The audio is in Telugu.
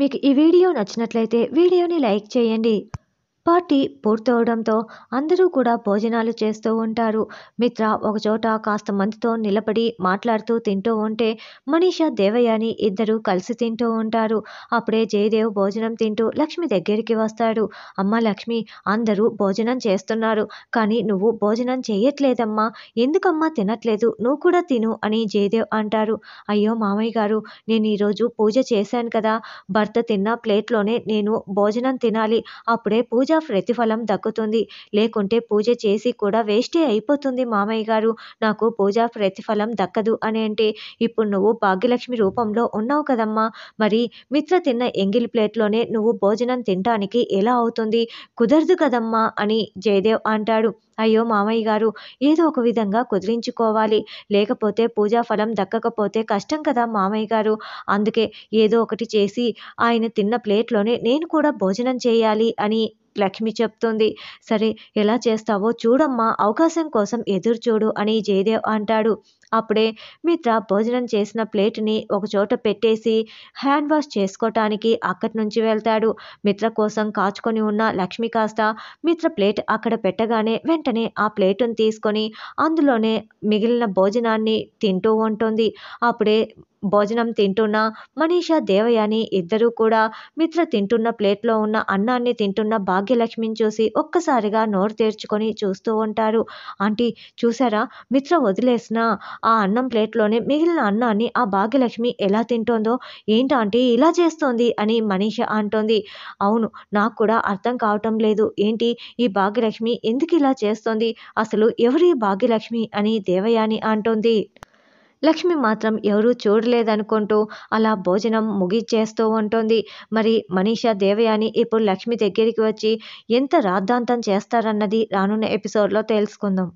మీకు ఈ వీడియో నచ్చినట్లయితే వీడియోని లైక్ చేయండి పార్టీ పూర్తవడంతో అందరూ కూడా భోజనాలు చేస్తూ ఉంటారు మిత్ర ఒకచోట కాస్త మందితో నిలబడి మాట్లాడుతూ తింటూ ఉంటే మనీష దేవయాని ఇద్దరు కలిసి తింటూ ఉంటారు అప్పుడే జయదేవ్ భోజనం తింటూ లక్ష్మి దగ్గరికి వస్తాడు అమ్మ లక్ష్మి అందరూ భోజనం చేస్తున్నారు కానీ నువ్వు భోజనం చేయట్లేదమ్మా ఎందుకమ్మా తినట్లేదు నువ్వు కూడా తిను అని జయదేవ్ అంటారు అయ్యో మామయ్య గారు నేను ఈరోజు పూజ చేశాను కదా భర్త తిన్న ప్లేట్లోనే నేను భోజనం తినాలి అప్పుడే పూజ పూజ ప్రతిఫలం దక్కుతుంది లేకుంటే పూజ చేసి కూడా వేస్టే అయిపోతుంది మామయ్య గారు నాకు పూజ ప్రతిఫలం దక్కదు అని అంటే ఇప్పుడు నువ్వు భాగ్యలక్ష్మి రూపంలో ఉన్నావు కదమ్మా మరి మిత్ర తిన్న ఎంగిల్ ప్లేట్లోనే నువ్వు భోజనం తినడానికి ఎలా అవుతుంది కుదరదు కదమ్మా అని జయదేవ్ అంటాడు అయ్యో మామయ్య గారు ఏదో ఒక విధంగా కుదిరించుకోవాలి లేకపోతే పూజా ఫలం దక్కకపోతే కష్టం కదా మామయ్య గారు అందుకే ఏదో ఒకటి చేసి ఆయన తిన్న ప్లేట్లోనే నేను కూడా భోజనం చేయాలి అని లక్ష్మి చెప్తుంది సరే ఎలా చేస్తావో చూడమ్మా అవకాశం కోసం ఎదురు చూడు అని జయదేవ్ అంటాడు అప్పుడే మిత్ర భోజనం చేసిన ప్లేట్ని ఒకచోట పెట్టేసి హ్యాండ్ వాష్ చేసుకోవటానికి అక్కడి నుంచి వెళ్తాడు మిత్ర కోసం కాచుకొని ఉన్న లక్ష్మి కాస్త మిత్ర ప్లేట్ అక్కడ పెట్టగానే వెంటనే ఆ ప్లేటును తీసుకొని అందులోనే మిగిలిన భోజనాన్ని తింటూ ఉంటుంది అప్పుడే భోజనం తింటున్న మనీష దేవయాని ఇద్దరూ కూడా మిత్ర తింటున్న ప్లేట్లో ఉన్న అన్నాన్ని తింటున్న భాగ్యలక్ష్మిని చూసి ఒక్కసారిగా నోరు తెరుచుకొని చూస్తూ ఉంటారు ఆంటీ చూసారా మిత్ర వదిలేసిన ఆ అన్నం ప్లేట్లోనే మిగిలిన అన్నాన్ని ఆ భాగ్యలక్ష్మి ఎలా తింటోందో ఆంటీ ఇలా చేస్తోంది అని మనీష అంటోంది అవును నాకు కూడా అర్థం కావటం లేదు ఏంటి ఈ భాగ్యలక్ష్మి ఎందుకు ఇలా చేస్తోంది అసలు ఎవరి భాగ్యలక్ష్మి అని దేవయాని అంటోంది లక్ష్మి మాత్రం ఎవరూ చూడలేదనుకుంటూ అలా భోజనం ముగిచ్చేస్తూ ఉంటుంది మరి మనీషా దేవయాని ఇప్పుడు లక్ష్మి దగ్గరికి వచ్చి ఎంత రాద్ధాంతం చేస్తారన్నది రానున్న ఎపిసోడ్లో తెలుసుకుందాం